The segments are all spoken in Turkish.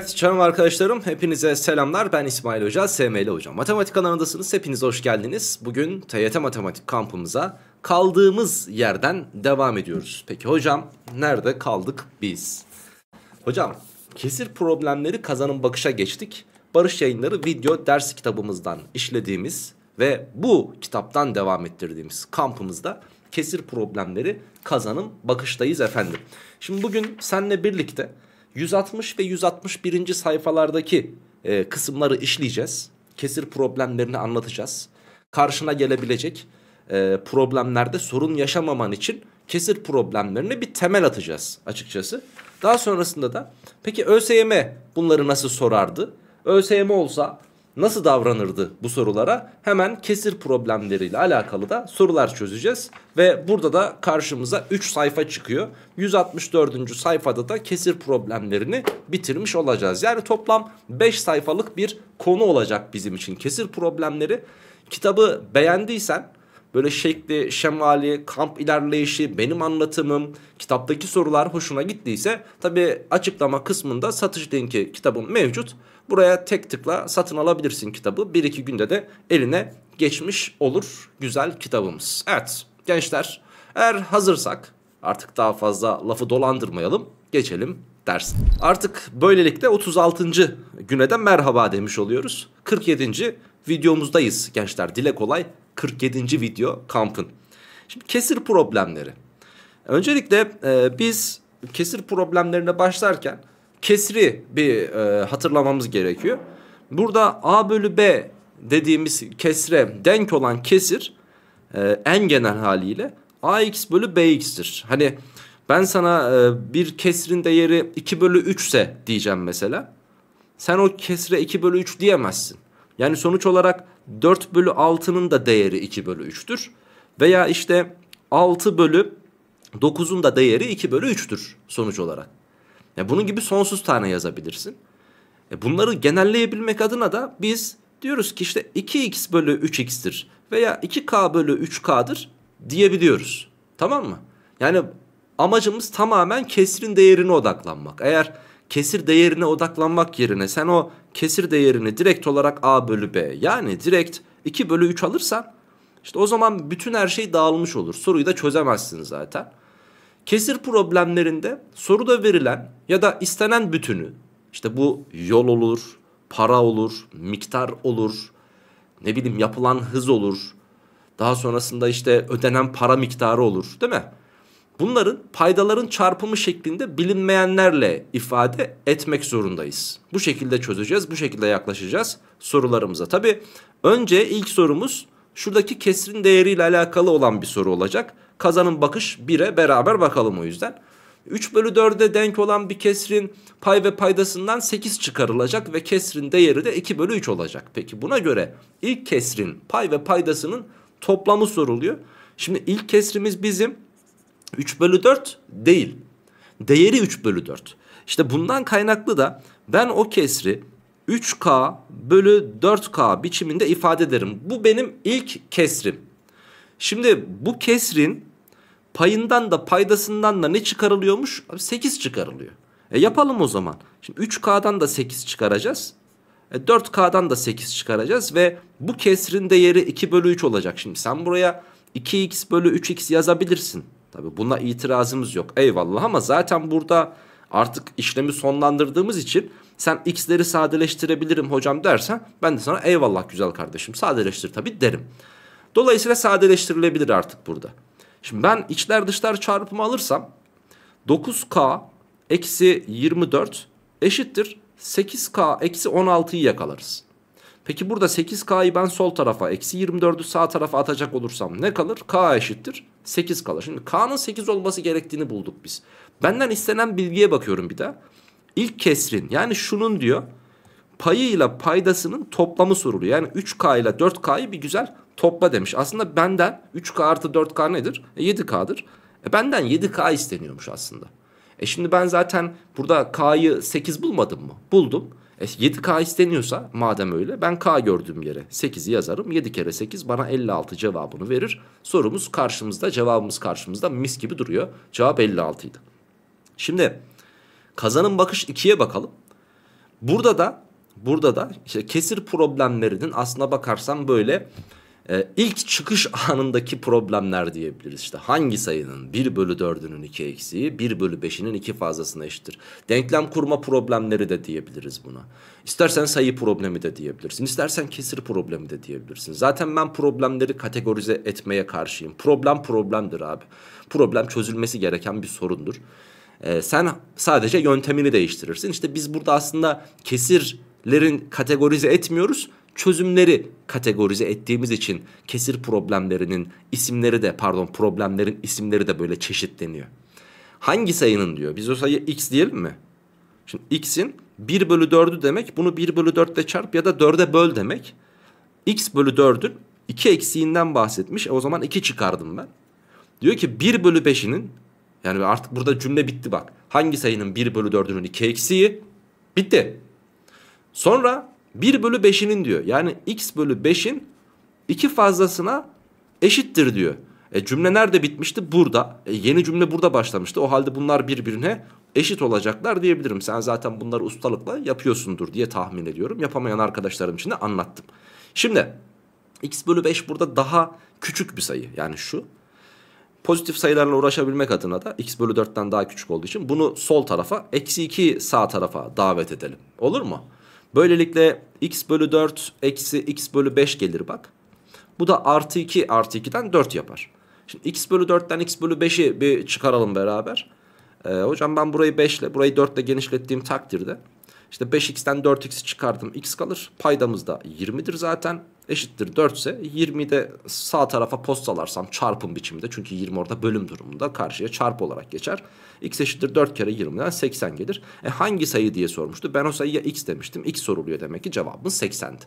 Evet canım arkadaşlarım hepinize selamlar ben İsmail Hoca SML Hocam. Matematik kanalındasınız hepiniz hoş geldiniz. Bugün TYT Matematik kampımıza kaldığımız yerden devam ediyoruz. Peki hocam nerede kaldık biz? Hocam kesir problemleri kazanın bakışa geçtik. Barış yayınları video ders kitabımızdan işlediğimiz ve bu kitaptan devam ettirdiğimiz kampımızda kesir problemleri kazanın bakıştayız efendim. Şimdi bugün seninle birlikte... 160 ve 161. sayfalardaki e, kısımları işleyeceğiz. Kesir problemlerini anlatacağız. Karşına gelebilecek e, problemlerde sorun yaşamaman için kesir problemlerine bir temel atacağız açıkçası. Daha sonrasında da peki ÖSYM bunları nasıl sorardı? ÖSYM olsa nasıl davranırdı bu sorulara? Hemen kesir problemleriyle alakalı da sorular çözeceğiz. Ve burada da karşımıza 3 sayfa çıkıyor. 164. sayfada da kesir problemlerini bitirmiş olacağız. Yani toplam 5 sayfalık bir konu olacak bizim için kesir problemleri. Kitabı beğendiysen böyle şekli, şemali, kamp ilerleyişi, benim anlatımım, kitaptaki sorular hoşuna gittiyse tabi açıklama kısmında satış linki kitabın mevcut. Buraya tek tıkla satın alabilirsin kitabı. bir iki günde de eline geçmiş olur güzel kitabımız. Evet gençler eğer hazırsak artık daha fazla lafı dolandırmayalım geçelim ders. Artık böylelikle 36. güne de merhaba demiş oluyoruz. 47. videomuzdayız gençler dile kolay 47. video kampın. Şimdi kesir problemleri. Öncelikle e, biz kesir problemlerine başlarken kesri bir e, hatırlamamız gerekiyor. Burada a bölü b dediğimiz kesre denk olan kesir e, en genel haliyle ax bölü bx'tir. Hani ben sana e, bir kesrin değeri 2 bölü 3 ise diyeceğim mesela. Sen o kesre 2 bölü 3 diyemezsin. Yani sonuç olarak 4 bölü 6'nın da değeri 2 bölü 3'tür. Veya işte 6 bölü 9'un da değeri 2 bölü 3'tür sonuç olarak. Ya bunun gibi sonsuz tane yazabilirsin. E bunları genelleyebilmek adına da biz diyoruz ki işte 2x bölü 3x'tir veya 2k bölü 3k'dır diyebiliyoruz. Tamam mı? Yani amacımız tamamen kesrin değerine odaklanmak. Eğer kesir değerine odaklanmak yerine sen o kesir değerini direkt olarak a bölü b yani direkt 2 bölü 3 alırsan işte o zaman bütün her şey dağılmış olur. Soruyu da çözemezsin zaten. Kesir problemlerinde soruda verilen ya da istenen bütünü işte bu yol olur, para olur, miktar olur, ne bileyim yapılan hız olur. Daha sonrasında işte ödenen para miktarı olur değil mi? Bunların paydaların çarpımı şeklinde bilinmeyenlerle ifade etmek zorundayız. Bu şekilde çözeceğiz, bu şekilde yaklaşacağız sorularımıza. Tabii önce ilk sorumuz Şuradaki kesrin değeriyle alakalı olan bir soru olacak. Kazanın bakış 1'e beraber bakalım o yüzden. 3 bölü 4'e denk olan bir kesrin pay ve paydasından 8 çıkarılacak ve kesrin değeri de 2 bölü 3 olacak. Peki buna göre ilk kesrin pay ve paydasının toplamı soruluyor. Şimdi ilk kesrimiz bizim 3 bölü 4 değil. Değeri 3 bölü 4. İşte bundan kaynaklı da ben o kesri 3K bölü 4K biçiminde ifade ederim. Bu benim ilk kesrim. Şimdi bu kesrin payından da paydasından da ne çıkarılıyormuş? 8 çıkarılıyor. E yapalım o zaman. Şimdi 3K'dan da 8 çıkaracağız. E 4K'dan da 8 çıkaracağız ve bu kesrin değeri 2 bölü 3 olacak. Şimdi sen buraya 2x bölü 3x yazabilirsin. Tabi buna itirazımız yok eyvallah ama zaten burada artık işlemi sonlandırdığımız için sen x'leri sadeleştirebilirim hocam dersen ben de sana eyvallah güzel kardeşim sadeleştir tabi derim. Dolayısıyla sadeleştirilebilir artık burada. Şimdi ben içler dışlar çarpımı alırsam 9k eksi 24 eşittir 8k eksi 16'yı yakalarız. Peki burada 8k'yı ben sol tarafa eksi 24'ü sağ tarafa atacak olursam ne kalır? k eşittir 8 kalır. Şimdi k'nın 8 olması gerektiğini bulduk biz. Benden istenen bilgiye bakıyorum bir de ilk kesrin yani şunun diyor payıyla paydasının toplamı soruluyor. Yani 3K ile 4K'yı bir güzel topla demiş. Aslında benden 3K artı 4K nedir? E 7K'dır. E benden 7K isteniyormuş aslında. E şimdi ben zaten burada K'yı 8 bulmadım mı? Buldum. E 7K isteniyorsa madem öyle ben K gördüğüm yere 8'i yazarım. 7 kere 8 bana 56 cevabını verir. Sorumuz karşımızda cevabımız karşımızda mis gibi duruyor. Cevap 56 idi. Şimdi Kazanın bakış 2'ye bakalım. Burada da burada da işte kesir problemlerinin aslına bakarsam böyle e, ilk çıkış anındaki problemler diyebiliriz. İşte hangi sayının 1 bölü 4'ünün 2 eksiği 1 bölü 5'inin 2 fazlasına eşittir. Denklem kurma problemleri de diyebiliriz buna. İstersen sayı problemi de diyebilirsin. İstersen kesir problemi de diyebilirsin. Zaten ben problemleri kategorize etmeye karşıyım. Problem problemdir abi. Problem çözülmesi gereken bir sorundur. E, sen sadece yöntemini değiştirirsin. İşte biz burada aslında kesirlerin kategorize etmiyoruz çözümleri kategorize ettiğimiz için kesir problemlerinin isimleri de pardon problemlerin isimleri de böyle çeşitleniyor. Hangi sayının diyor biz o sayı x diyelim mi? Şimdi x'in 1 bölü 4'ü demek bunu 1 bölü 4 ile çarp ya da 4'e böl demek. x bölü 4'ün 2 eksiğinden bahsetmiş e o zaman 2 çıkardım ben. Diyor ki 1 bölü 5'inin yani artık burada cümle bitti bak. Hangi sayının 1 bölü 4'ünün 2 eksiği? Bitti. Sonra 1 bölü 5'inin diyor. Yani x bölü 5'in 2 fazlasına eşittir diyor. E cümle nerede bitmişti? Burada. E yeni cümle burada başlamıştı. O halde bunlar birbirine eşit olacaklar diyebilirim. Sen zaten bunları ustalıkla yapıyorsundur diye tahmin ediyorum. Yapamayan arkadaşlarım için de anlattım. Şimdi x bölü 5 burada daha küçük bir sayı. Yani şu pozitif sayılarla uğraşabilmek adına da x bölü 4'ten daha küçük olduğu için bunu sol tarafa eksi 2 sağ tarafa davet edelim. Olur mu? Böylelikle x bölü 4 eksi x bölü 5 gelir bak. Bu da artı 2 artı 2'den 4 yapar. Şimdi x bölü 4'ten x bölü 5'i bir çıkaralım beraber. Ee, hocam ben burayı 5 ile burayı 4 ile genişlettiğim takdirde işte 5x'ten 4x'i çıkardım x kalır. Paydamız da 20'dir zaten eşittir 4 ise 20'yi de sağ tarafa postalarsam çarpım biçiminde çünkü 20 orada bölüm durumunda karşıya çarp olarak geçer. X eşittir 4 kere 20'den 80 gelir. E hangi sayı diye sormuştu. Ben o sayıya X demiştim. X soruluyor demek ki cevabın 80'di.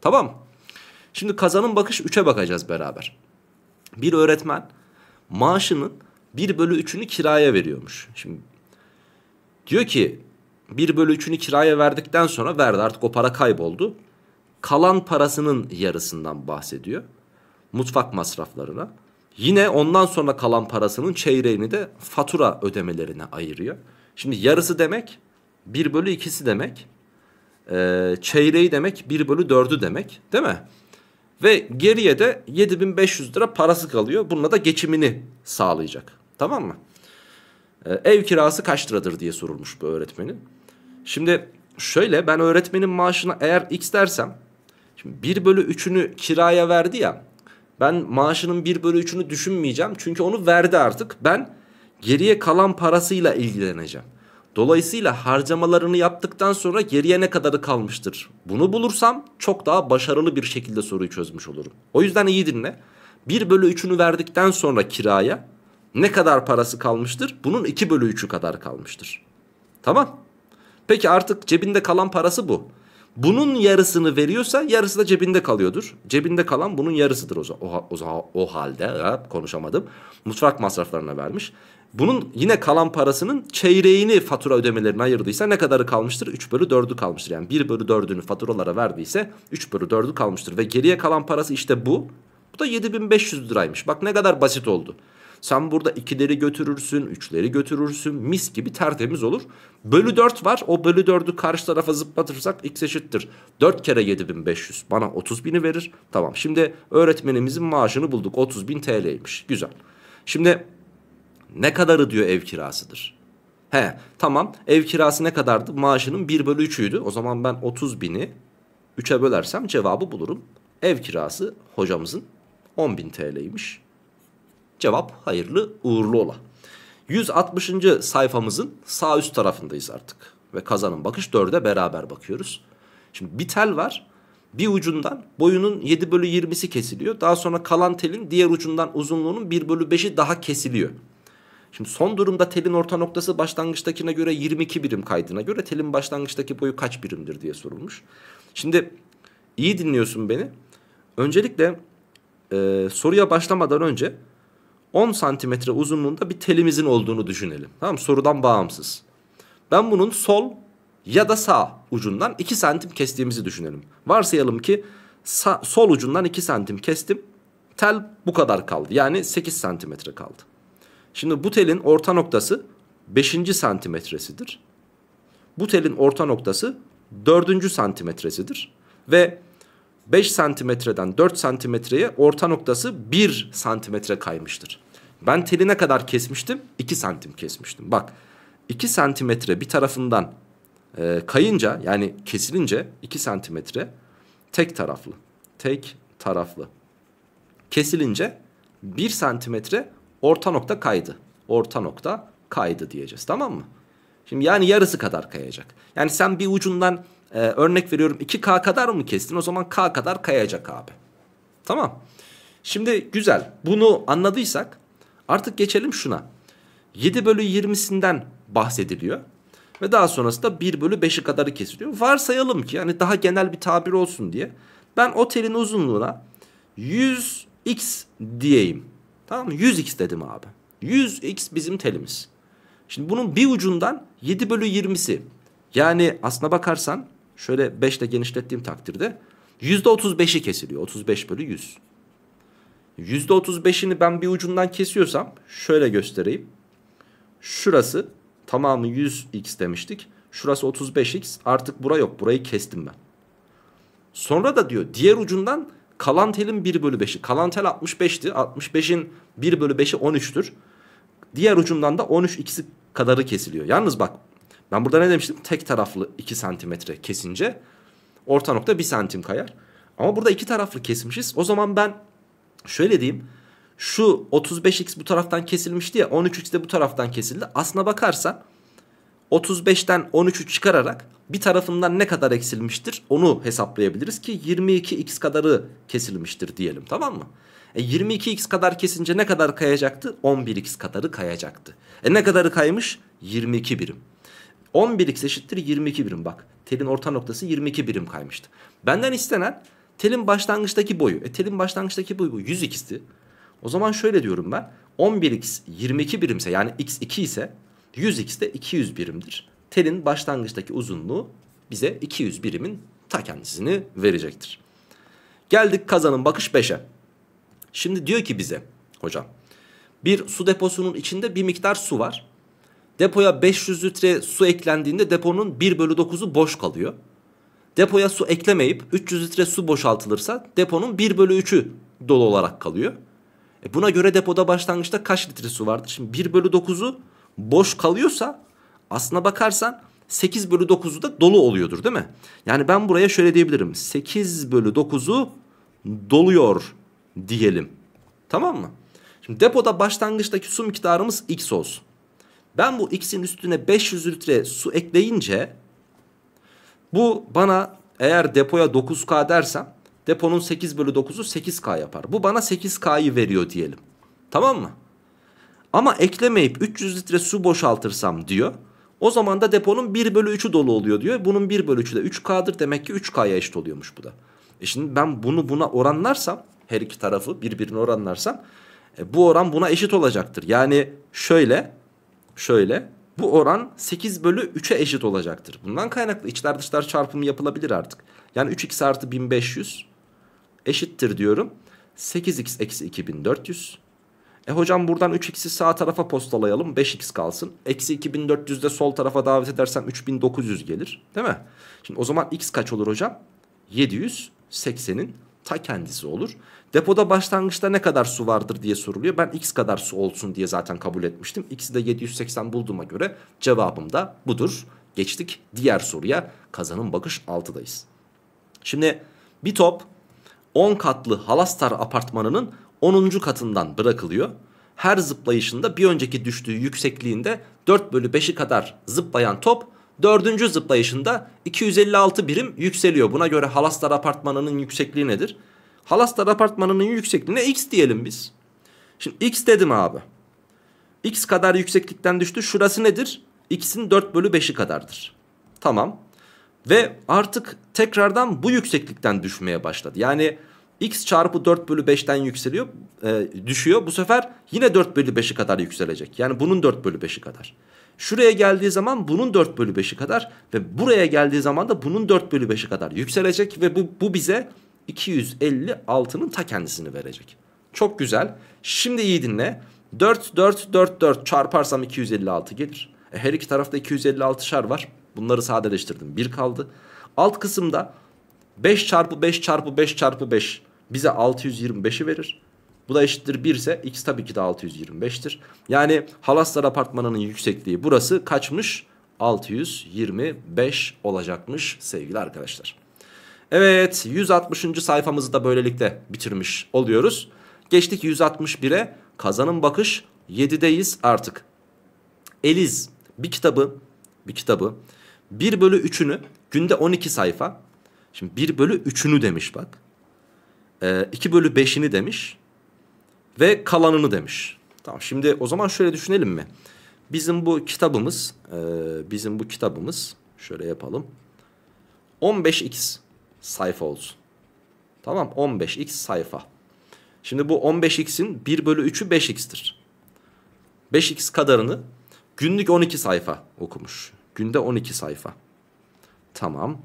Tamam Şimdi kazanın bakış 3'e bakacağız beraber. Bir öğretmen maaşının 1 bölü 3'ünü kiraya veriyormuş. Şimdi diyor ki 1 bölü 3'ünü kiraya verdikten sonra verdi artık o para kayboldu kalan parasının yarısından bahsediyor. Mutfak masraflarına. Yine ondan sonra kalan parasının çeyreğini de fatura ödemelerine ayırıyor. Şimdi yarısı demek 1 bölü 2'si demek. Ee, çeyreği demek 1 bölü 4'ü demek değil mi? Ve geriye de 7500 lira parası kalıyor. Bununla da geçimini sağlayacak. Tamam mı? Ee, ev kirası kaç liradır diye sorulmuş bu öğretmenin. Şimdi şöyle ben öğretmenin maaşına eğer x dersem Şimdi 1 bölü 3'ünü kiraya verdi ya. Ben maaşının 1 bölü 3'ünü düşünmeyeceğim. Çünkü onu verdi artık. Ben geriye kalan parasıyla ilgileneceğim. Dolayısıyla harcamalarını yaptıktan sonra geriye ne kadarı kalmıştır? Bunu bulursam çok daha başarılı bir şekilde soruyu çözmüş olurum. O yüzden iyi dinle. 1 bölü 3'ünü verdikten sonra kiraya ne kadar parası kalmıştır? Bunun 2 bölü 3'ü kadar kalmıştır. Tamam. Peki artık cebinde kalan parası bu bunun yarısını veriyorsa yarısı da cebinde kalıyordur. Cebinde kalan bunun yarısıdır o, o, o, o halde ya, konuşamadım. Mutfak masraflarına vermiş. Bunun yine kalan parasının çeyreğini fatura ödemelerine ayırdıysa ne kadarı kalmıştır? 3 bölü 4'ü kalmıştır. Yani 1 bölü 4'ünü faturalara verdiyse 3 bölü 4'ü kalmıştır. Ve geriye kalan parası işte bu. Bu da 7500 liraymış. Bak ne kadar basit oldu. Sen burada ikileri götürürsün, üçleri götürürsün. Mis gibi tertemiz olur. Bölü 4 var. O bölü 4'ü karşı tarafa zıplatırsak x eşittir. 4 kere 7500 bana 30.000'i verir. Tamam şimdi öğretmenimizin maaşını bulduk. 30.000 TL'ymiş. Güzel. Şimdi ne kadarı diyor ev kirasıdır? He tamam ev kirası ne kadardı? Maaşının 1 bölü 3'üydü. O zaman ben 30 bini 3'e bölersem cevabı bulurum. Ev kirası hocamızın bin TL'ymiş. Cevap hayırlı uğurlu ola. 160. sayfamızın sağ üst tarafındayız artık. Ve kazanın bakış 4'e beraber bakıyoruz. Şimdi bir tel var. Bir ucundan boyunun 7 bölü 20'si kesiliyor. Daha sonra kalan telin diğer ucundan uzunluğunun 1 bölü 5'i daha kesiliyor. Şimdi son durumda telin orta noktası başlangıçtakine göre 22 birim kaydına göre telin başlangıçtaki boyu kaç birimdir diye sorulmuş. Şimdi iyi dinliyorsun beni. Öncelikle e, soruya başlamadan önce 10 santimetre uzunluğunda bir telimizin olduğunu düşünelim. Tamam sorudan bağımsız. Ben bunun sol ya da sağ ucundan 2 santim kestiğimizi düşünelim. Varsayalım ki sağ, sol ucundan 2 santim kestim. Tel bu kadar kaldı. Yani 8 santimetre kaldı. Şimdi bu telin orta noktası 5. santimetresidir. Bu telin orta noktası 4. santimetresidir. Ve 5 santimetreden 4 santimetreye orta noktası 1 santimetre kaymıştır. Ben teline kadar kesmiştim 2 santim kesmiştim. Bak 2 santimetre bir tarafından e, kayınca yani kesilince 2 santimetre tek taraflı. Tek taraflı. Kesilince 1 santimetre orta nokta kaydı. Orta nokta kaydı diyeceğiz tamam mı? Şimdi yani yarısı kadar kayacak. Yani sen bir ucundan e, örnek veriyorum 2K kadar mı kestin? O zaman K kadar kayacak abi. Tamam. Şimdi güzel bunu anladıysak Artık geçelim şuna. 7 bölü 20'sinden bahsediliyor. Ve daha sonrasında 1 bölü 5'i kadarı kesiliyor. Varsayalım ki hani daha genel bir tabir olsun diye. Ben o telin uzunluğuna 100x diyeyim. Tamam mı? 100x dedim abi. 100x bizim telimiz. Şimdi bunun bir ucundan 7 bölü 20'si. Yani aslına bakarsan şöyle 5 ile genişlettiğim takdirde %35'i kesiliyor. 35 bölü 100. %35'ini ben bir ucundan kesiyorsam şöyle göstereyim. Şurası tamamı 100x demiştik. Şurası 35x artık bura yok burayı kestim ben. Sonra da diyor diğer ucundan kalantelin 1 bölü 5'i. Kalantel 65'ti 65'in 1 bölü 5'i 13'tür. Diğer ucundan da 13x'i kadarı kesiliyor. Yalnız bak ben burada ne demiştim? Tek taraflı 2 santimetre kesince orta nokta 1 santim kayar. Ama burada iki taraflı kesmişiz. O zaman ben Şöyle diyeyim. Şu 35x bu taraftan kesilmişti ya 13x de bu taraftan kesildi. Aslına bakarsan 35'ten 13'ü çıkararak bir tarafından ne kadar eksilmiştir onu hesaplayabiliriz ki 22x kadarı kesilmiştir diyelim tamam mı? E 22x kadar kesince ne kadar kayacaktı? 11x kadarı kayacaktı. E ne kadarı kaymış? 22 birim. 11x eşittir 22 birim bak. Telin orta noktası 22 birim kaymıştı. Benden istenen Telin başlangıçtaki boyu. E telin başlangıçtaki boyu 100x'ti. O zaman şöyle diyorum ben. 11x 22 birimse yani x2 ise 100x de 200 birimdir. Telin başlangıçtaki uzunluğu bize 200 birimin ta kendisini verecektir. Geldik kazanın bakış 5'e. Şimdi diyor ki bize hocam bir su deposunun içinde bir miktar su var. Depoya 500 litre su eklendiğinde deponun 1 bölü 9'u boş kalıyor. Depoya su eklemeyip 300 litre su boşaltılırsa deponun 1 bölü 3'ü dolu olarak kalıyor. E buna göre depoda başlangıçta kaç litre su vardır? Şimdi 1 bölü 9'u boş kalıyorsa aslına bakarsan 8 bölü 9'u da dolu oluyordur değil mi? Yani ben buraya şöyle diyebilirim. 8 bölü 9'u doluyor diyelim. Tamam mı? Şimdi depoda başlangıçtaki su miktarımız x olsun. Ben bu x'in üstüne 500 litre su ekleyince bu bana eğer depoya 9K dersem deponun 8 bölü 9'u 8K yapar. Bu bana 8K'yı veriyor diyelim. Tamam mı? Ama eklemeyip 300 litre su boşaltırsam diyor. O zaman da deponun 1 bölü 3'ü dolu oluyor diyor. Bunun 1 bölü 3'ü de 3K'dır. Demek ki 3K'ya eşit oluyormuş bu da. E şimdi ben bunu buna oranlarsam her iki tarafı birbirine oranlarsam e, bu oran buna eşit olacaktır. Yani şöyle şöyle bu oran 8 bölü 3'e eşit olacaktır. Bundan kaynaklı içler dışlar çarpımı yapılabilir artık. Yani 3x artı 1500 eşittir diyorum. 8x eksi 2400. E hocam buradan 3x'i sağ tarafa postalayalım 5x kalsın. Eksi 2400'de sol tarafa davet edersem 3900 gelir değil mi? Şimdi o zaman x kaç olur hocam? 780'in ta kendisi olur. Depoda başlangıçta ne kadar su vardır diye soruluyor. Ben x kadar su olsun diye zaten kabul etmiştim. X'i de 780 bulduğuma göre cevabım da budur. Geçtik diğer soruya. Kazanın bakış 6'dayız. Şimdi bir top 10 katlı Halastar apartmanının 10. katından bırakılıyor. Her zıplayışında bir önceki düştüğü yüksekliğinde 4 bölü 5'i kadar zıplayan top dördüncü zıplayışında 256 birim yükseliyor. Buna göre Halastar Apartmanı'nın yüksekliği nedir? Halaslar apartmanının yüksekliğine x diyelim biz. Şimdi x dedim abi. x kadar yükseklikten düştü. Şurası nedir? x'in 4 bölü 5'i kadardır. Tamam. Ve artık tekrardan bu yükseklikten düşmeye başladı. Yani x çarpı 4 bölü 5'ten yükseliyor, e, düşüyor. Bu sefer yine 4 bölü 5'i kadar yükselecek. Yani bunun 4 bölü 5'i kadar. Şuraya geldiği zaman bunun 4 bölü 5'i kadar ve buraya geldiği zaman da bunun 4 bölü 5'i kadar yükselecek. Ve bu, bu bize 250 altının ta kendisini verecek. Çok güzel. Şimdi iyi dinle. 4 4 4 4 çarparsam 256 gelir. E, her iki tarafta 256 şar var. Bunları sadeleştirdim. 1 kaldı. Alt kısımda 5 çarpı 5 çarpı 5 çarpı 5 bize 625'i verir. Bu da eşittir 1 ise x tabii ki de 625'tir. Yani Halaslar Apartmanı'nın yüksekliği burası kaçmış? 625 olacakmış sevgili arkadaşlar. Evet 160. sayfamızı da böylelikle bitirmiş oluyoruz. Geçtik 161'e Kazanın bakış 7'deyiz artık. Eliz bir kitabı bir kitabı 1 bölü 3'ünü günde 12 sayfa. Şimdi 1 bölü 3'ünü demiş bak. Ee, 2 bölü 5'ini demiş. Ve kalanını demiş. Tamam şimdi o zaman şöyle düşünelim mi? Bizim bu kitabımız e, bizim bu kitabımız şöyle yapalım. 15x sayfa olsun. Tamam 15x sayfa. Şimdi bu 15x'in 1 bölü 3'ü 5x'tir. 5x kadarını günlük 12 sayfa okumuş. Günde 12 sayfa. Tamam.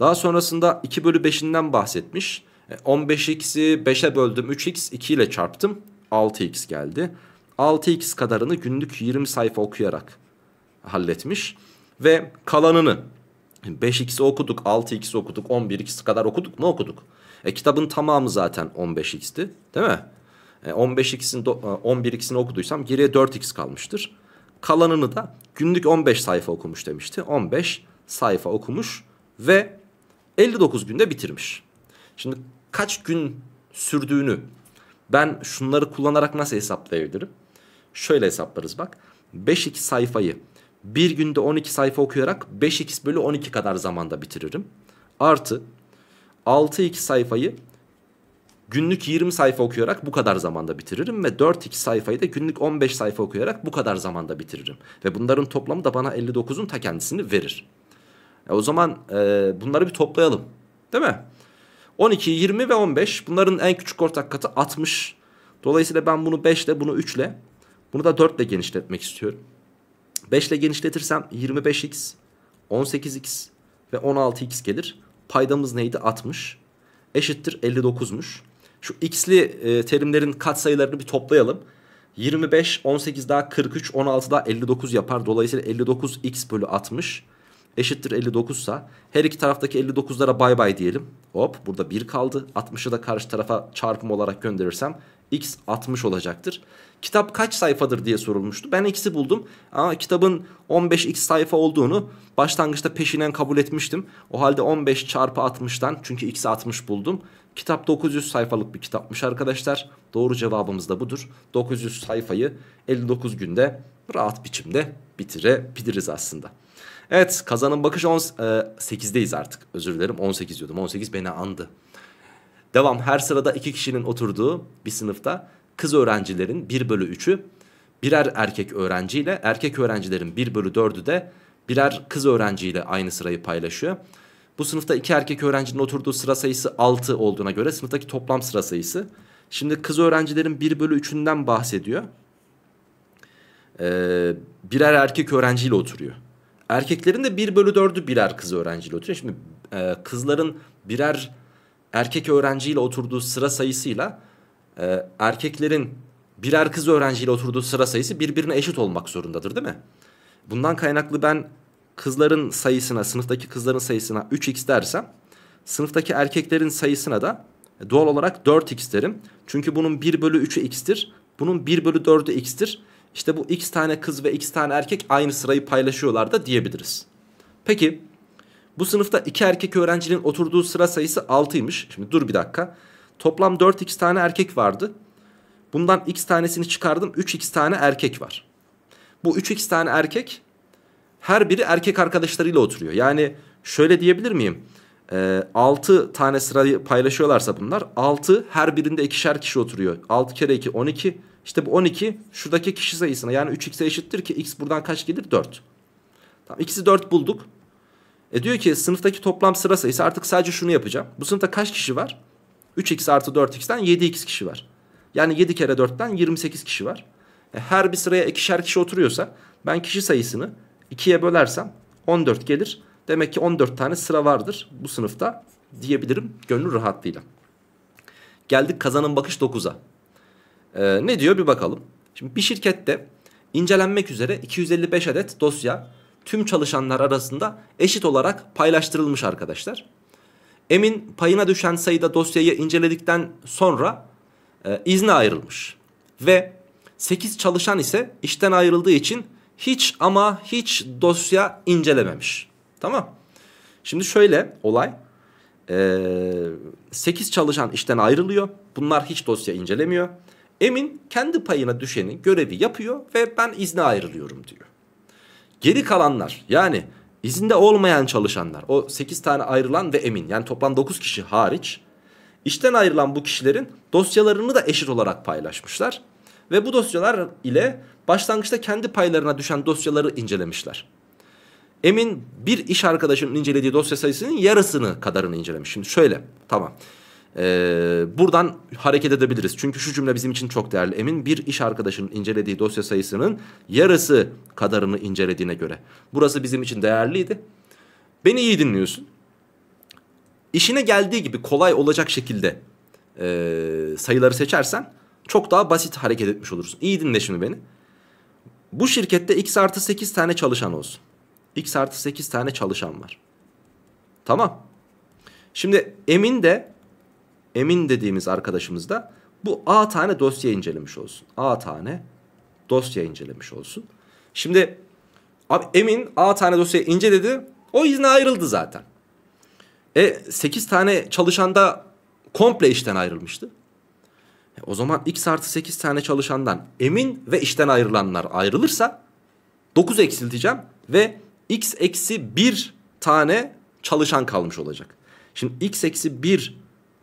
Daha sonrasında 2 bölü 5'inden bahsetmiş. 15x'i e, 5'e böldüm 3x 2 ile çarptım 6x geldi. 6x kadarını günlük 20 sayfa okuyarak halletmiş. Ve kalanını 5x okuduk, 6x okuduk, 11x kadar okuduk mu okuduk? E kitabın tamamı zaten 15x'ti değil mi? E, 15x'in 11x'ini e, okuduysam geriye 4x kalmıştır. Kalanını da günlük 15 sayfa okumuş demişti. 15 sayfa okumuş ve 59 günde bitirmiş. Şimdi kaç gün sürdüğünü ben şunları kullanarak nasıl hesaplayabilirim? Şöyle hesaplarız bak. 5x sayfayı bir günde 12 sayfa okuyarak 5x bölü 12 kadar zamanda bitiririm. Artı 6x sayfayı günlük 20 sayfa okuyarak bu kadar zamanda bitiririm ve 4x sayfayı da günlük 15 sayfa okuyarak bu kadar zamanda bitiririm. Ve bunların toplamı da bana 59'un ta kendisini verir. E o zaman e, bunları bir toplayalım. Değil mi? 12, 20 ve 15 bunların en küçük ortak katı 60. Dolayısıyla ben bunu 5 ile bunu 3 ile bunu da 4 ile genişletmek istiyorum. 5 ile genişletirsem 25x, 18x ve 16x gelir. Paydamız neydi? 60. Eşittir 59'muş. Şu x'li e, terimlerin katsayılarını bir toplayalım. 25, 18 daha 43, 16 daha 59 yapar. Dolayısıyla 59x bölü 60 eşittir 59 sa her iki taraftaki 59'lara bay bay diyelim. Hop burada 1 kaldı. 60'ı da karşı tarafa çarpım olarak gönderirsem x 60 olacaktır. Kitap kaç sayfadır diye sorulmuştu. Ben x'i buldum. Ama kitabın 15x sayfa olduğunu başlangıçta peşinen kabul etmiştim. O halde 15 çarpı 60'tan çünkü x'i 60 buldum. Kitap 900 sayfalık bir kitapmış arkadaşlar. Doğru cevabımız da budur. 900 sayfayı 59 günde rahat biçimde bitirebiliriz aslında. Evet kazanın bakış 10, e, artık özür dilerim 18 diyordum 18 beni andı. Devam her sırada iki kişinin oturduğu bir sınıfta kız öğrencilerin 1 bölü 3'ü birer erkek öğrenciyle erkek öğrencilerin 1 bölü 4'ü de birer kız öğrenciyle aynı sırayı paylaşıyor. Bu sınıfta iki erkek öğrencinin oturduğu sıra sayısı 6 olduğuna göre sınıftaki toplam sıra sayısı. Şimdi kız öğrencilerin 1 bölü 3'ünden bahsediyor. Ee, birer erkek öğrenciyle oturuyor. Erkeklerin de 1 bölü 4'ü birer kız öğrenciyle oturuyor. Şimdi e, kızların birer erkek öğrenciyle oturduğu sıra sayısıyla e, erkeklerin birer kız öğrenciyle oturduğu sıra sayısı birbirine eşit olmak zorundadır değil mi? Bundan kaynaklı ben kızların sayısına, sınıftaki kızların sayısına 3x dersem sınıftaki erkeklerin sayısına da doğal olarak 4x derim. Çünkü bunun 1 bölü 3'ü x'tir. Bunun 1 bölü 4'ü x'tir. İşte bu x tane kız ve x tane erkek aynı sırayı paylaşıyorlar da diyebiliriz. Peki bu sınıfta iki erkek öğrencinin oturduğu sıra sayısı 6'ymış. Şimdi dur bir dakika. Toplam 4x tane erkek vardı. Bundan x tanesini çıkardım 3x tane erkek var. Bu 3x tane erkek her biri erkek arkadaşlarıyla oturuyor. Yani şöyle diyebilir miyim? E, ee, 6 tane sırayı paylaşıyorlarsa bunlar 6 her birinde ikişer kişi oturuyor. 6 kere 2 12 işte bu 12 şuradaki kişi sayısına yani 3x'e eşittir ki x buradan kaç gelir? 4. Tamam x'i 4 bulduk. E diyor ki sınıftaki toplam sıra sayısı artık sadece şunu yapacağım. Bu sınıfta kaç kişi var? 3x artı 4x'ten 7x kişi var. Yani 7 kere 4'ten 28 kişi var. E her bir sıraya ikişer kişi oturuyorsa ben kişi sayısını 2'ye bölersem 14 gelir. Demek ki 14 tane sıra vardır bu sınıfta diyebilirim gönül rahatlığıyla. Geldik kazanın bakış 9'a. Ee, ne diyor bir bakalım. Şimdi bir şirkette incelenmek üzere 255 adet dosya tüm çalışanlar arasında eşit olarak paylaştırılmış arkadaşlar. Emin payına düşen sayıda dosyayı inceledikten sonra e, izne ayrılmış. Ve 8 çalışan ise işten ayrıldığı için hiç ama hiç dosya incelememiş. Tamam. Şimdi şöyle olay. E, ee, 8 çalışan işten ayrılıyor. Bunlar hiç dosya incelemiyor. Emin kendi payına düşeni görevi yapıyor ve ben izne ayrılıyorum diyor. Geri kalanlar yani izinde olmayan çalışanlar o 8 tane ayrılan ve Emin yani toplam 9 kişi hariç işten ayrılan bu kişilerin dosyalarını da eşit olarak paylaşmışlar. Ve bu dosyalar ile başlangıçta kendi paylarına düşen dosyaları incelemişler. Emin bir iş arkadaşının incelediği dosya sayısının yarısını kadarını incelemiş. Şimdi şöyle tamam. Ee, buradan hareket edebiliriz. Çünkü şu cümle bizim için çok değerli. Emin bir iş arkadaşının incelediği dosya sayısının yarısı kadarını incelediğine göre. Burası bizim için değerliydi. Beni iyi dinliyorsun. İşine geldiği gibi kolay olacak şekilde e, sayıları seçersen çok daha basit hareket etmiş olursun. İyi dinle şimdi beni. Bu şirkette x artı 8 tane çalışan olsun. x artı 8 tane çalışan var. Tamam. Şimdi Emin de Emin dediğimiz arkadaşımız da bu A tane dosya incelemiş olsun. A tane dosya incelemiş olsun. Şimdi abi Emin A tane dosya inceledi, O izne ayrıldı zaten. E 8 tane çalışan da komple işten ayrılmıştı. E, o zaman x artı 8 tane çalışandan Emin ve işten ayrılanlar ayrılırsa 9 eksilteceğim ve x eksi 1 tane çalışan kalmış olacak. Şimdi x eksi 1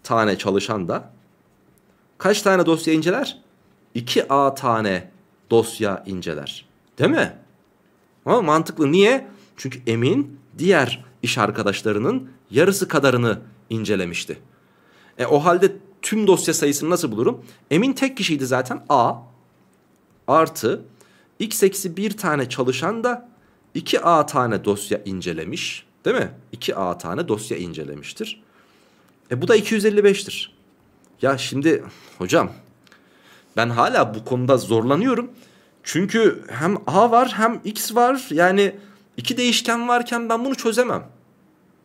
tane çalışan da kaç tane dosya inceler? 2A tane dosya inceler. Değil mi? Ama mantıklı niye? Çünkü Emin diğer iş arkadaşlarının yarısı kadarını incelemişti. E, o halde tüm dosya sayısını nasıl bulurum? Emin tek kişiydi zaten A artı x eksi bir tane çalışan da 2A tane dosya incelemiş. Değil mi? 2A tane dosya incelemiştir. E bu da 255'tir. Ya şimdi hocam ben hala bu konuda zorlanıyorum. Çünkü hem a var hem x var. Yani iki değişken varken ben bunu çözemem.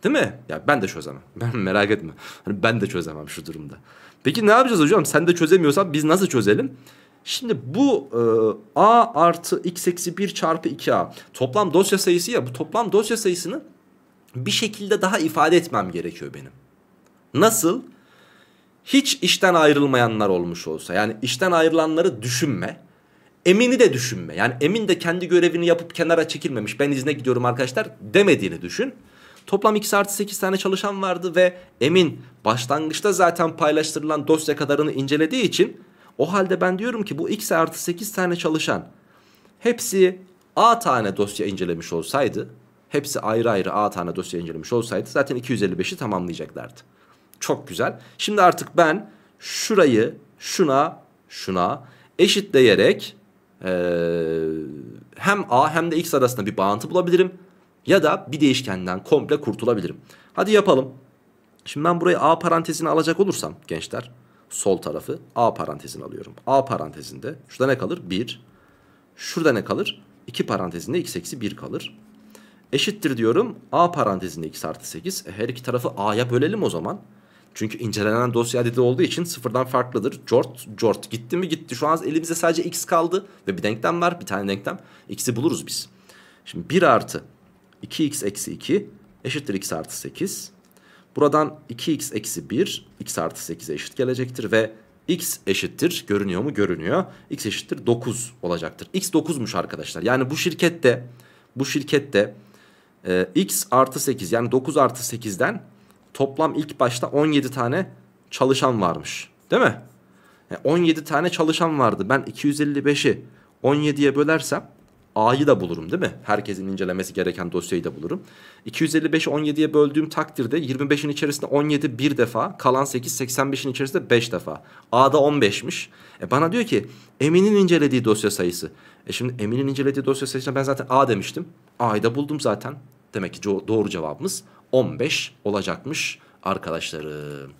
Değil mi? Ya ben de çözemem. Ben merak etme. Hani ben de çözemem şu durumda. Peki ne yapacağız hocam? Sen de çözemiyorsan biz nasıl çözelim? Şimdi bu e, a artı x eksi 1 çarpı 2a toplam dosya sayısı ya bu toplam dosya sayısını bir şekilde daha ifade etmem gerekiyor benim. Nasıl? Hiç işten ayrılmayanlar olmuş olsa. Yani işten ayrılanları düşünme. Emin'i de düşünme. Yani Emin de kendi görevini yapıp kenara çekilmemiş. Ben izne gidiyorum arkadaşlar demediğini düşün. Toplam x artı 8 tane çalışan vardı ve Emin başlangıçta zaten paylaştırılan dosya kadarını incelediği için o halde ben diyorum ki bu x artı 8 tane çalışan hepsi a tane dosya incelemiş olsaydı hepsi ayrı ayrı a tane dosya incelemiş olsaydı zaten 255'i tamamlayacaklardı. Çok güzel. Şimdi artık ben şurayı şuna şuna eşitleyerek e, hem A hem de X arasında bir bağıntı bulabilirim. Ya da bir değişkenden komple kurtulabilirim. Hadi yapalım. Şimdi ben burayı A parantezine alacak olursam gençler sol tarafı A parantezine alıyorum. A parantezinde şurada ne kalır? 1. Şurada ne kalır? 2 parantezinde x eksi 1 kalır. Eşittir diyorum. A parantezinde x artı 8. E, her iki tarafı A'ya bölelim o zaman. Çünkü incelenen dosya adedi olduğu için sıfırdan farklıdır. Jort, Jort gitti mi gitti. Şu an elimizde sadece x kaldı ve bir denklem var. Bir tane denklem. X'i buluruz biz. Şimdi 1 artı 2x eksi 2 eşittir x artı 8. Buradan 2x eksi 1 x artı 8'e eşit gelecektir ve x eşittir görünüyor mu görünüyor. x eşittir 9 olacaktır. x 9'muş arkadaşlar. Yani bu şirkette bu şirkette e, x artı 8 yani 9 artı 8'den toplam ilk başta 17 tane çalışan varmış. Değil mi? 17 tane çalışan vardı. Ben 255'i 17'ye bölersem A'yı da bulurum değil mi? Herkesin incelemesi gereken dosyayı da bulurum. 255'i 17'ye böldüğüm takdirde 25'in içerisinde 17 bir defa, kalan 8 85'in içerisinde 5 defa. A'da 15'miş. E bana diyor ki Emin'in incelediği dosya sayısı. E şimdi Emin'in incelediği dosya sayısına ben zaten A demiştim. A'yı da buldum zaten. Demek ki doğru cevabımız 15 olacakmış arkadaşlarım.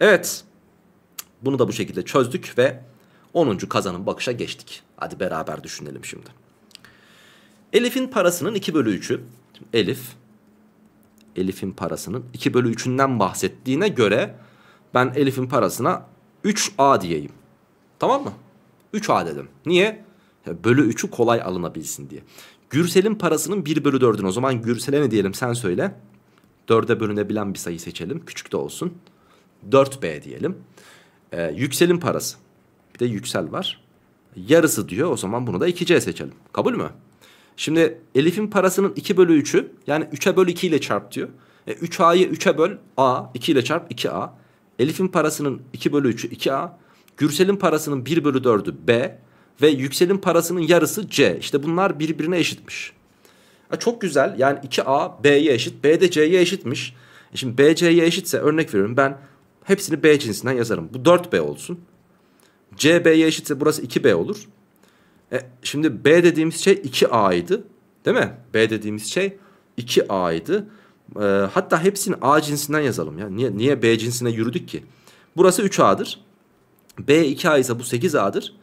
Evet bunu da bu şekilde çözdük ve 10. kazanın bakışa geçtik. Hadi beraber düşünelim şimdi. Elif'in parasının 2 bölü 3'ü. Elif Elif'in parasının 2 bölü 3'ünden bahsettiğine göre ben Elif'in parasına 3A diyeyim. Tamam mı? 3A dedim. Niye? Ya bölü 3'ü kolay alınabilsin diye. Gürsel'in parasının 1 bölü 4'ünü o zaman Gürsel'e ne diyelim sen söyle. 4'e bölünebilen bir sayı seçelim. Küçük de olsun. 4B diyelim. Ee, yükselin parası. Bir de yüksel var. Yarısı diyor. O zaman bunu da 2C seçelim. Kabul mü? Şimdi Elif'in parasının 2 bölü 3'ü yani 3'e böl 2 ile çarp diyor. E, 3A'yı 3'e böl A 2 ile çarp 2A. Elif'in parasının 2 bölü 3'ü 2A. Gürsel'in parasının 1 bölü 4'ü B. Ve Yüksel'in parasının yarısı C. İşte bunlar birbirine eşitmiş. Ha, çok güzel yani 2A B'ye eşit B de C'ye eşitmiş. E şimdi B C'ye eşitse örnek veriyorum ben hepsini B cinsinden yazarım. Bu 4B olsun. C B'ye eşitse burası 2B olur. E, şimdi B dediğimiz şey 2A'ydı değil mi? B dediğimiz şey 2A'ydı. E, hatta hepsini A cinsinden yazalım. Ya. Niye, niye B cinsine yürüdük ki? Burası 3A'dır. B 2A ise bu 8A'dır.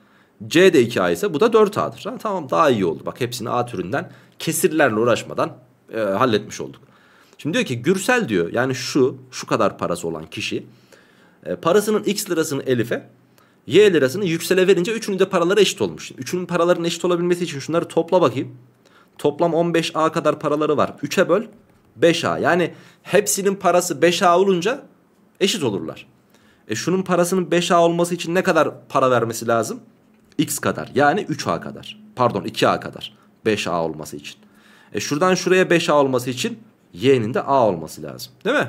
C de 2A ise bu da 4A'dır. Ha, tamam daha iyi oldu. Bak hepsini A türünden kesirlerle uğraşmadan e, halletmiş olduk. Şimdi diyor ki Gürsel diyor yani şu şu kadar parası olan kişi e, parasının x lirasını Elif'e y lirasını yüksele verince üçünün de paraları eşit olmuş. Üçünün paraların eşit olabilmesi için şunları topla bakayım. Toplam 15a kadar paraları var. 3'e böl 5a yani hepsinin parası 5a olunca eşit olurlar. E şunun parasının 5A olması için ne kadar para vermesi lazım? X kadar yani 3A kadar pardon 2A kadar. 5A olması için. E şuradan şuraya 5A olması için y'nin de A olması lazım. Değil mi?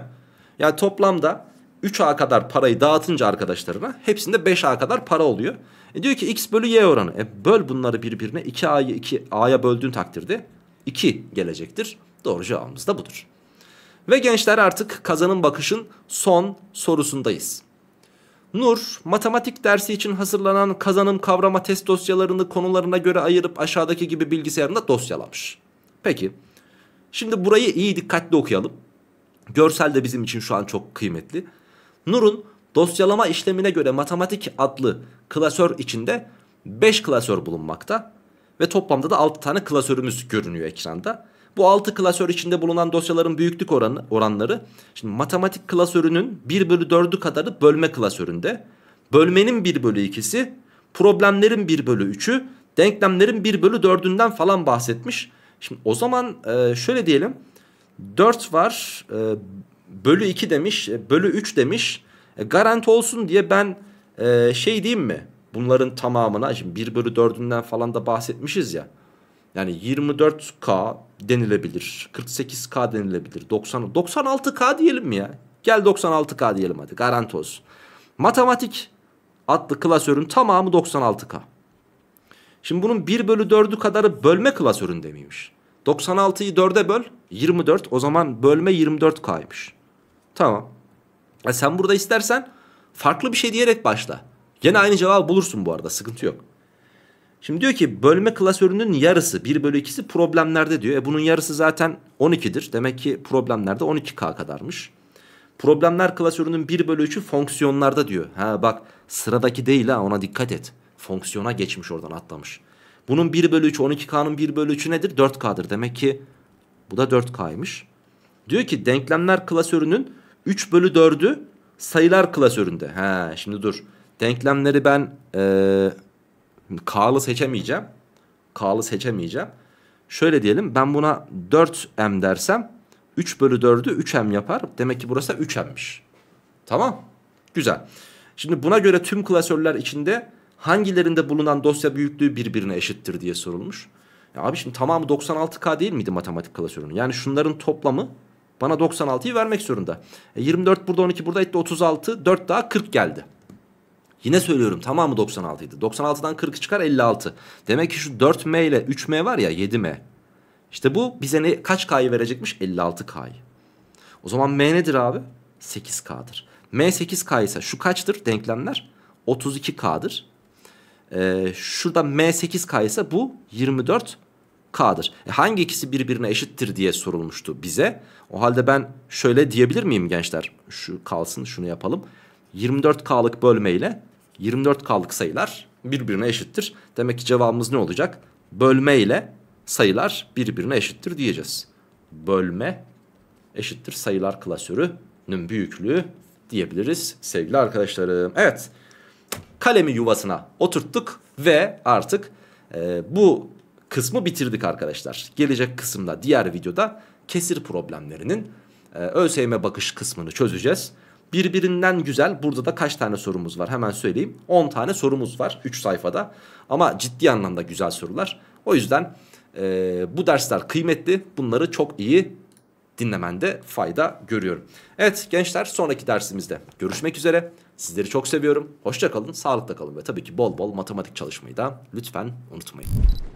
Yani toplamda 3A kadar parayı dağıtınca arkadaşlarına hepsinde 5A kadar para oluyor. E diyor ki x bölü y oranı. E böl bunları birbirine 2A'yı 2A'ya böldüğün takdirde 2 gelecektir. Doğru cevabımız da budur. Ve gençler artık kazanın bakışın son sorusundayız. Nur, matematik dersi için hazırlanan kazanım kavrama test dosyalarını konularına göre ayırıp aşağıdaki gibi bilgisayarında dosyalamış. Peki, şimdi burayı iyi dikkatli okuyalım. Görsel de bizim için şu an çok kıymetli. Nur'un dosyalama işlemine göre matematik adlı klasör içinde 5 klasör bulunmakta. Ve toplamda da 6 tane klasörümüz görünüyor ekranda. Bu 6 klasör içinde bulunan dosyaların büyüklük oranı, oranları. Şimdi matematik klasörünün 1 bölü 4'ü kadarı bölme klasöründe. Bölmenin 1 bölü 2'si, problemlerin 1 bölü 3'ü, denklemlerin 1 bölü 4'ünden falan bahsetmiş. Şimdi o zaman e, şöyle diyelim. 4 var, e, bölü 2 demiş, e, bölü 3 demiş. E, garanti olsun diye ben e, şey diyeyim mi? Bunların tamamına, şimdi 1 bölü 4'ünden falan da bahsetmişiz ya. Yani 24K denilebilir. 48K denilebilir. 90 96K diyelim mi ya? Gel 96K diyelim hadi. Garanti olsun. Matematik adlı klasörün tamamı 96K. Şimdi bunun 1 bölü 4'ü kadarı bölme klasörün miymiş? 96'yı 4'e böl 24 o zaman bölme 24K'ymış. Tamam. Ya e sen burada istersen farklı bir şey diyerek başla. Gene aynı cevabı bulursun bu arada sıkıntı yok. Şimdi diyor ki bölme klasörünün yarısı 1 bölü 2'si problemlerde diyor. E bunun yarısı zaten 12'dir. Demek ki problemlerde 12K kadarmış. Problemler klasörünün 1 bölü 3'ü fonksiyonlarda diyor. Ha bak sıradaki değil ha ona dikkat et. Fonksiyona geçmiş oradan atlamış. Bunun 1 bölü 3 12K'nın 1 bölü 3'ü nedir? 4K'dır. Demek ki bu da 4K'ymış. Diyor ki denklemler klasörünün 3 bölü 4'ü sayılar klasöründe. Ha şimdi dur. Denklemleri ben... Ee, Şimdi K'lı seçemeyeceğim. K'lı seçemeyeceğim. Şöyle diyelim ben buna 4M dersem 3 bölü 4'ü 3M yapar. Demek ki burası 3M'miş. Tamam. Güzel. Şimdi buna göre tüm klasörler içinde hangilerinde bulunan dosya büyüklüğü birbirine eşittir diye sorulmuş. Ya abi şimdi tamamı 96K değil miydi matematik klasörünün? Yani şunların toplamı bana 96'yı vermek zorunda. E 24 burada 12 burada etti 36 4 daha 40 geldi. Yine söylüyorum tamam mı 96 idi. 96'dan 40 çıkar 56. Demek ki şu 4M ile 3M var ya 7M. İşte bu bize ne, kaç K'yı verecekmiş? 56K'yı. O zaman M nedir abi? 8K'dır. M 8K ise şu kaçtır denklemler? 32K'dır. Ee, şurada M 8K ise bu 24 K'dır. E hangi ikisi birbirine eşittir diye sorulmuştu bize. O halde ben şöyle diyebilir miyim gençler? Şu kalsın şunu yapalım. 24K'lık bölmeyle 24K'lık sayılar birbirine eşittir. Demek ki cevabımız ne olacak? Bölme ile sayılar birbirine eşittir diyeceğiz. Bölme eşittir sayılar klasörünün büyüklüğü diyebiliriz sevgili arkadaşlarım. Evet kalemi yuvasına oturttuk ve artık e, bu kısmı bitirdik arkadaşlar. Gelecek kısımda diğer videoda kesir problemlerinin e, ÖSYM bakış kısmını çözeceğiz. Birbirinden güzel burada da kaç tane sorumuz var hemen söyleyeyim. 10 tane sorumuz var 3 sayfada ama ciddi anlamda güzel sorular. O yüzden e, bu dersler kıymetli bunları çok iyi dinlemende fayda görüyorum. Evet gençler sonraki dersimizde görüşmek üzere. Sizleri çok seviyorum. hoşçakalın sağlıkla kalın ve tabii ki bol bol matematik çalışmayı da lütfen unutmayın.